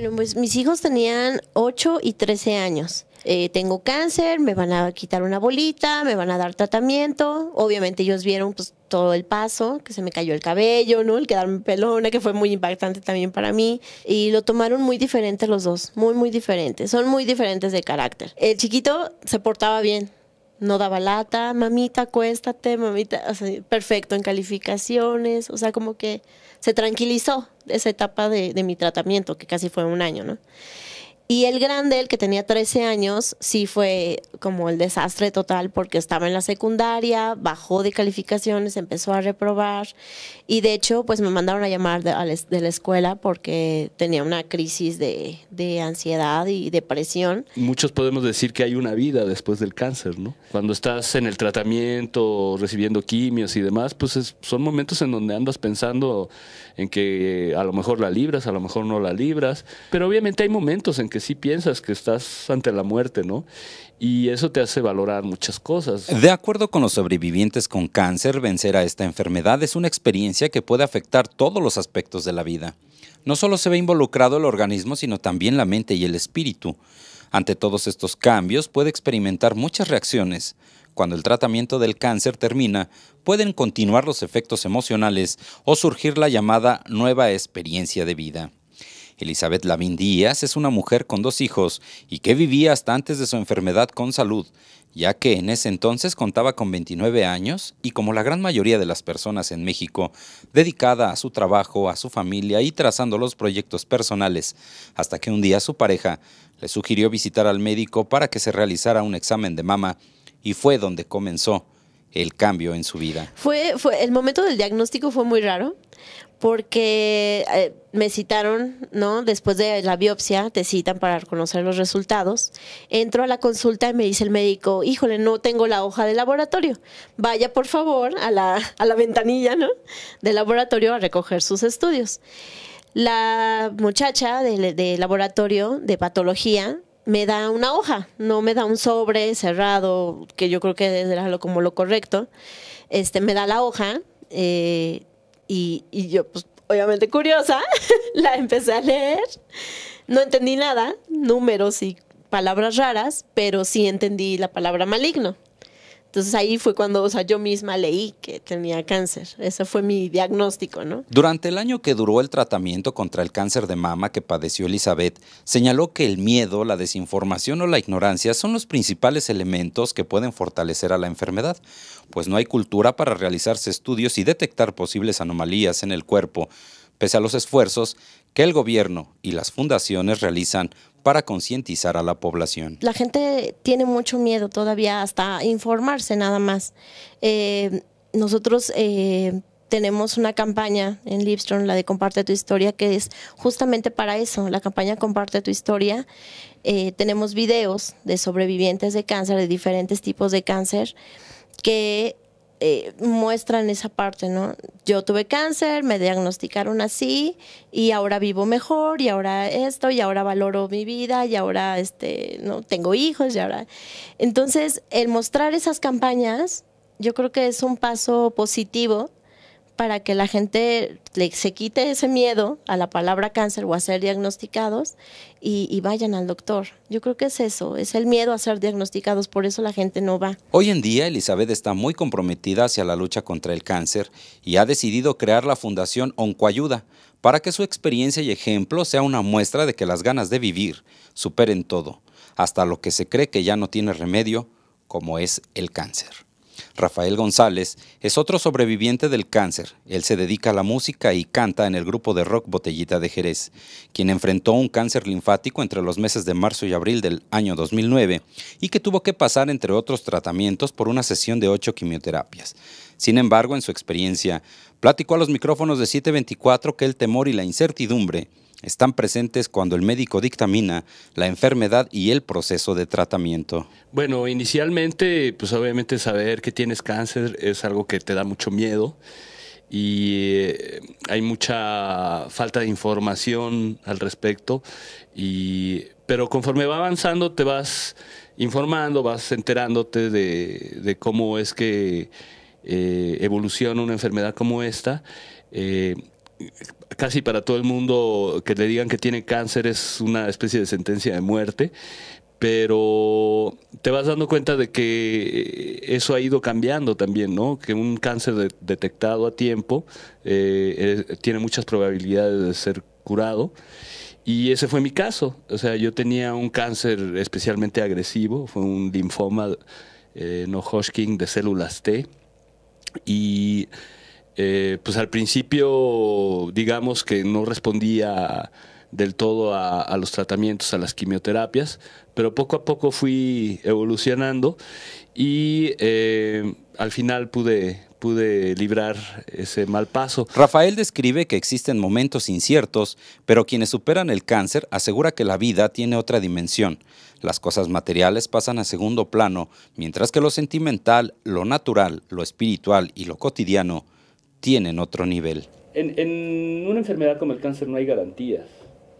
Bueno, pues mis hijos tenían 8 y 13 años. Eh, tengo cáncer, me van a quitar una bolita, me van a dar tratamiento. Obviamente ellos vieron pues, todo el paso, que se me cayó el cabello, ¿no? El quedarme pelona, que fue muy impactante también para mí. Y lo tomaron muy diferente los dos, muy, muy diferentes. Son muy diferentes de carácter. El chiquito se portaba bien, no daba lata, mamita, acuéstate, mamita, perfecto en calificaciones, o sea, como que se tranquilizó esa etapa de, mi tratamiento, que casi fue un año, ¿no? Y el grande, el que tenía 13 años, sí fue como el desastre total porque estaba en la secundaria, bajó de calificaciones, empezó a reprobar y de hecho pues me mandaron a llamar de, la escuela porque tenía una crisis de, de, ansiedad y depresión. Muchos podemos decir que hay una vida después del cáncer, ¿no? Cuando estás en el tratamiento, recibiendo quimios y demás, pues son momentos en donde andas pensando en que a lo mejor la libras, a lo mejor no la libras, pero obviamente hay momentos en que si piensas que estás ante la muerte, ¿no? Y eso te hace valorar muchas cosas. De acuerdo con los sobrevivientes con cáncer, vencer a esta enfermedad es una experiencia que puede afectar todos los aspectos de la vida. No solo se ve involucrado el organismo, sino también la mente y el espíritu. Ante todos estos cambios puede experimentar muchas reacciones. Cuando el tratamiento del cáncer termina, pueden continuar los efectos emocionales o surgir la llamada nueva experiencia de vida. Elizabeth Lavín Díaz es una mujer con dos hijos y que vivía hasta antes de su enfermedad con salud, ya que en ese entonces contaba con 29 años y como la gran mayoría de las personas en México, dedicada a su trabajo, a su familia y trazando los proyectos personales, hasta que un día su pareja le sugirió visitar al médico para que se realizara un examen de mama y fue donde comenzó el cambio en su vida. Fue, fue el momento del diagnóstico fue muy raro porque eh, me citaron, ¿no? Después de la biopsia, te citan para conocer los resultados. Entro a la consulta y me dice el médico, híjole, no tengo la hoja de laboratorio. Vaya, por favor, a la, ventanilla, ¿no? De laboratorio a recoger sus estudios. La muchacha de, laboratorio de patología me da una hoja, no me da un sobre cerrado, que yo creo que era como lo correcto. Este, me da la hoja, eh, y, yo, pues, obviamente curiosa, la empecé a leer. No entendí nada, números y palabras raras, pero sí entendí la palabra maligno. Entonces ahí fue cuando, sea, yo misma leí que tenía cáncer. Ese fue mi diagnóstico, ¿no? Durante el año que duró el tratamiento contra el cáncer de mama que padeció Elizabeth, señaló que el miedo, la desinformación o la ignorancia son los principales elementos que pueden fortalecer a la enfermedad, pues no hay cultura para realizarse estudios y detectar posibles anomalías en el cuerpo, pese a los esfuerzos que el gobierno y las fundaciones realizan para concientizar a la población. La gente tiene mucho miedo todavía hasta informarse nada más. Eh, nosotros eh, tenemos una campaña en Lipstrom, la de Comparte tu historia, que es justamente para eso, la campaña Comparte tu historia. Eh, tenemos videos de sobrevivientes de cáncer, de diferentes tipos de cáncer, que eh, muestran esa parte, ¿no? Yo tuve cáncer, me diagnosticaron así y ahora vivo mejor y ahora esto y ahora valoro mi vida y ahora este, no tengo hijos y ahora. Entonces, el mostrar esas campañas, yo creo que es un paso positivo para que la gente se quite ese miedo a la palabra cáncer o a ser diagnosticados y, vayan al doctor. Yo creo que es eso, es el miedo a ser diagnosticados, por eso la gente no va. Hoy en día Elizabeth está muy comprometida hacia la lucha contra el cáncer y ha decidido crear la Fundación Oncoayuda para que su experiencia y ejemplo sea una muestra de que las ganas de vivir superen todo, hasta lo que se cree que ya no tiene remedio, como es el cáncer. Rafael González es otro sobreviviente del cáncer. Él se dedica a la música y canta en el grupo de rock Botellita de Jerez, quien enfrentó un cáncer linfático entre los meses de marzo y abril del año 2009 y que tuvo que pasar, entre otros tratamientos, por una sesión de ocho quimioterapias. Sin embargo, en su experiencia, platicó a los micrófonos de 724 que el temor y la incertidumbre están presentes cuando el médico dictamina la enfermedad y el proceso de tratamiento. Bueno, inicialmente, pues obviamente saber que tienes cáncer es algo que te da mucho miedo y eh, hay mucha falta de información al respecto y pero conforme va avanzando te vas informando, vas enterándote de cómo es que eh, evoluciona una enfermedad como esta. Eh, casi para todo el mundo que le digan que tiene cáncer es una especie de sentencia de muerte, pero te vas dando cuenta de que eh, eso ha ido cambiando también, ¿no? Que un cáncer detectado a tiempo tiene muchas probabilidades de ser curado. Y ese fue mi caso. O sea, yo tenía un cáncer especialmente agresivo, fue un linfoma no Hodgkin de células T y eh, pues al principio, digamos que no respondía del todo a, los tratamientos, a las quimioterapias, pero poco a poco fui evolucionando y eh, al final pude pude librar ese mal paso. Rafael describe que existen momentos inciertos, pero quienes superan el cáncer asegura que la vida tiene otra dimensión. Las cosas materiales pasan a segundo plano, mientras que lo sentimental, lo natural, lo espiritual y lo cotidiano tienen otro nivel. En, una enfermedad como el cáncer no hay garantías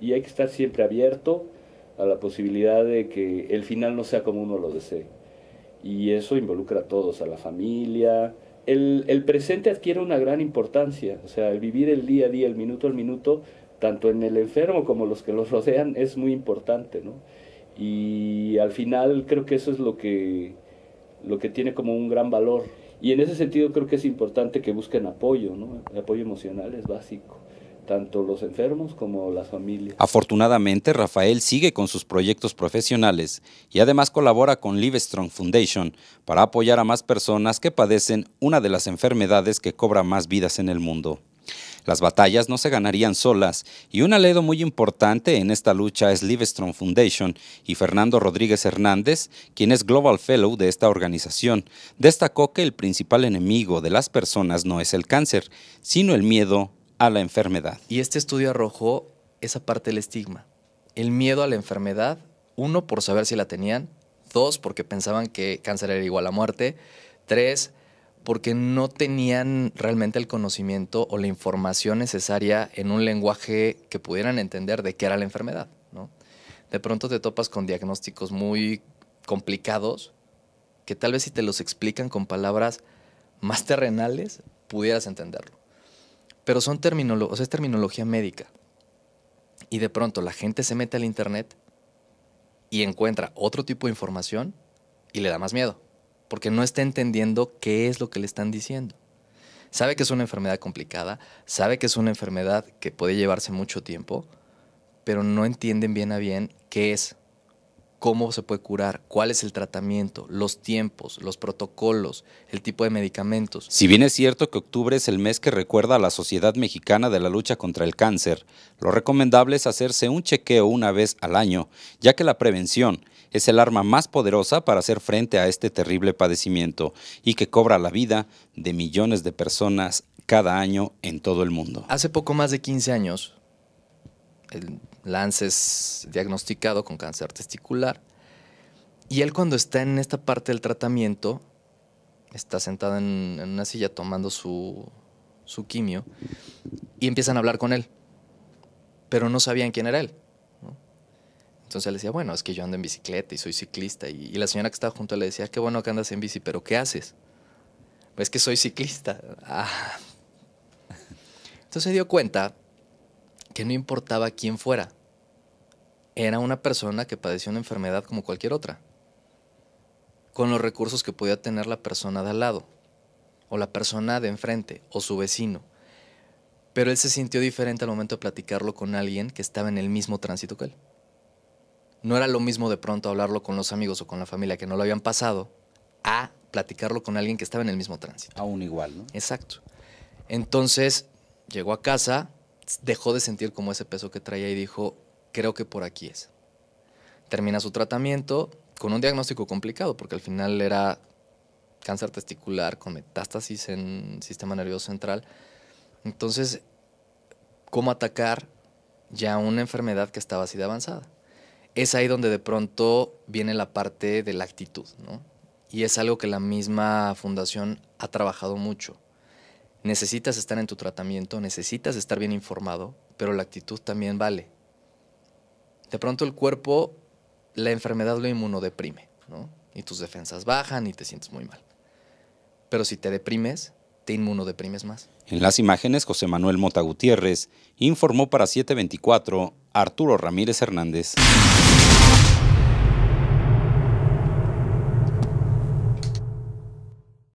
y hay que estar siempre abierto a la posibilidad de que el final no sea como uno lo desee. Y eso involucra a todos, a la familia, el, presente adquiere una gran importancia, o sea, vivir el día a día, el minuto al minuto, tanto en el enfermo como los que los rodean, es muy importante, ¿no? Y al final creo que eso es lo que, lo que tiene como un gran valor. Y en ese sentido creo que es importante que busquen apoyo, ¿no? El apoyo emocional es básico tanto los enfermos como las familias. Afortunadamente, Rafael sigue con sus proyectos profesionales y además colabora con Livestrong Foundation para apoyar a más personas que padecen una de las enfermedades que cobra más vidas en el mundo. Las batallas no se ganarían solas y un aledo muy importante en esta lucha es Livestrong Foundation y Fernando Rodríguez Hernández, quien es Global Fellow de esta organización, destacó que el principal enemigo de las personas no es el cáncer, sino el miedo a la enfermedad. Y este estudio arrojó esa parte del estigma, el miedo a la enfermedad, uno, por saber si la tenían, dos, porque pensaban que cáncer era igual a muerte, tres, porque no tenían realmente el conocimiento o la información necesaria en un lenguaje que pudieran entender de qué era la enfermedad. De pronto te topas con diagnósticos muy complicados que tal vez si te los explican con palabras más terrenales, pudieras entenderlo. Pero son es terminología médica. Y de pronto la gente se mete al Internet y encuentra otro tipo de información y le da más miedo, porque no está entendiendo qué es lo que le están diciendo. Sabe que es una enfermedad complicada, sabe que es una enfermedad que puede llevarse mucho tiempo, pero no entienden bien a bien qué es cómo se puede curar, cuál es el tratamiento, los tiempos, los protocolos, el tipo de medicamentos. Si bien es cierto que octubre es el mes que recuerda a la Sociedad Mexicana de la Lucha contra el Cáncer, lo recomendable es hacerse un chequeo una vez al año, ya que la prevención es el arma más poderosa para hacer frente a este terrible padecimiento y que cobra la vida de millones de personas cada año en todo el mundo. Hace poco más de 15 años, el Lance es diagnosticado con cáncer testicular. Y él cuando está en esta parte del tratamiento, está sentado en, una silla tomando su, quimio, y empiezan a hablar con él, pero no sabían quién era él. Entonces le decía, bueno, es que yo ando en bicicleta y soy ciclista. Y, la señora que estaba junto le decía, qué bueno que andas en bici, pero ¿qué haces? Es que soy ciclista. Ah. Entonces se dio cuenta que no importaba quién fuera. Era una persona que padecía una enfermedad como cualquier otra, con los recursos que podía tener la persona de al lado, o la persona de enfrente, o su vecino. Pero él se sintió diferente al momento de platicarlo con alguien que estaba en el mismo tránsito que él. No era lo mismo de pronto hablarlo con los amigos o con la familia que no lo habían pasado a platicarlo con alguien que estaba en el mismo tránsito. Aún igual, ¿no? Exacto. Entonces llegó a casa, dejó de sentir como ese peso que traía y dijo, creo que por aquí es. Termina su tratamiento con un diagnóstico complicado, porque al final era cáncer testicular con metástasis en sistema nervioso central. Entonces, ¿cómo atacar ya una enfermedad que estaba así de avanzada? Es ahí donde de pronto viene la parte de la actitud, ¿no? Y es algo que la misma fundación ha trabajado mucho necesitas estar en tu tratamiento, necesitas estar bien informado, pero la actitud también vale. De pronto el cuerpo, la enfermedad lo inmunodeprime, ¿no? Y tus defensas bajan y te sientes muy mal. Pero si te deprimes, te inmunodeprimes más. En las imágenes, José Manuel Mota Gutiérrez informó para 724 Arturo Ramírez Hernández.